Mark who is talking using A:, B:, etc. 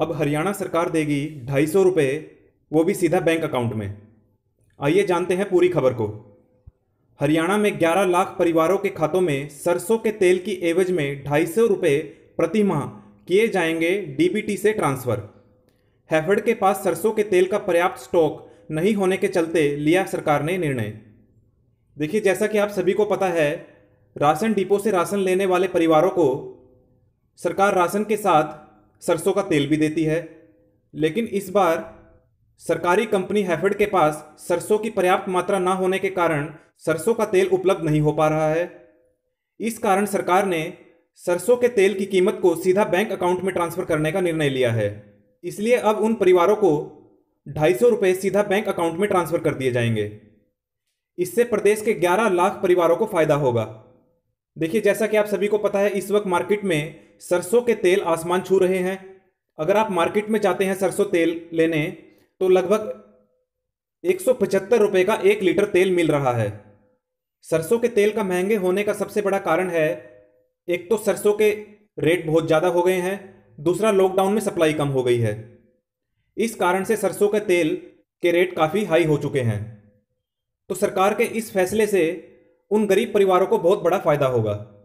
A: अब हरियाणा सरकार देगी ढाई सौ रुपये वो भी सीधा बैंक अकाउंट में आइए जानते हैं पूरी खबर को हरियाणा में 11 लाख परिवारों के खातों में सरसों के तेल की एवज में ढाई सौ रुपये प्रति माह किए जाएंगे डीबीटी से ट्रांसफ़र हैफड़ के पास सरसों के तेल का पर्याप्त स्टॉक नहीं होने के चलते लिया सरकार ने निर्णय देखिए जैसा कि आप सभी को पता है राशन डिपो से राशन लेने वाले परिवारों को सरकार राशन के साथ सरसों का तेल भी देती है लेकिन इस बार सरकारी कंपनी हैफेड के पास सरसों की पर्याप्त मात्रा ना होने के कारण सरसों का तेल उपलब्ध नहीं हो पा रहा है इस कारण सरकार ने सरसों के तेल की कीमत को सीधा बैंक अकाउंट में ट्रांसफ़र करने का निर्णय लिया है इसलिए अब उन परिवारों को ढाई सौ रुपये सीधा बैंक अकाउंट में ट्रांसफ़र कर दिए जाएंगे इससे प्रदेश के 11 लाख परिवारों को फ़ायदा होगा देखिए जैसा कि आप सभी को पता है इस वक्त मार्केट में सरसों के तेल आसमान छू रहे हैं अगर आप मार्केट में जाते हैं सरसों तेल लेने तो लगभग एक सौ रुपये का एक लीटर तेल मिल रहा है सरसों के तेल का महंगे होने का सबसे बड़ा कारण है एक तो सरसों के रेट बहुत ज़्यादा हो गए हैं दूसरा लॉकडाउन में सप्लाई कम हो गई है इस कारण से सरसों के तेल के रेट काफ़ी हाई हो चुके हैं तो सरकार के इस फैसले से उन गरीब परिवारों को बहुत बड़ा फ़ायदा होगा